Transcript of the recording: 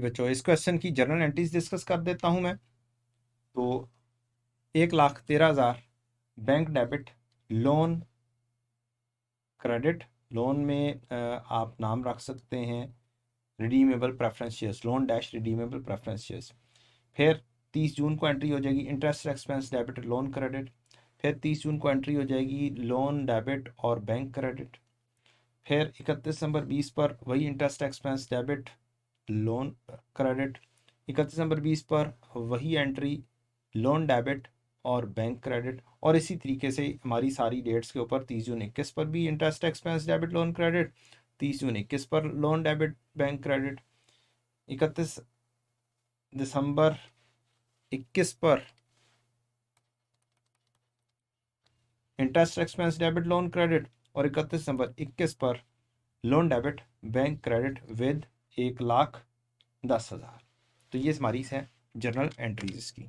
बच्चों इस क्वेश्चन की जर्नल एंट्रीज डिस्कस कर देता हूं मैं तो एक लाख तेरह हज़ार bank debit loan credit loan में आप नाम रख सकते हैं redeemable preference shares loan dash redeemable preference shares फिर तीस जून को एंट्री हो जाएगी interest expense debit loan credit फिर तीस जून को एंट्री हो जाएगी लोन डेबिट और बैंक क्रेडिट फिर इकतीस दिसंबर बीस पर वही interest expense debit loan credit इकतीस नंबर बीस पर वही एंट्री लोन डेबिट और बैंक क्रेडिट और इसी तरीके से हमारी सारी डेट्स के ऊपर तीस जून इक्कीस पर भी interest expense debit loan credit तीस जून इक्कीस पर लोन डेबिट बैंक क्रेडिट इकतीस दिसंबर इक्कीस पर interest expense debit loan credit और इकतीस दिसंबर इक्कीस पर loan debit bank credit with एक लाख दस हज़ार तो ये हमारी है जर्नल एंट्रीज इसकी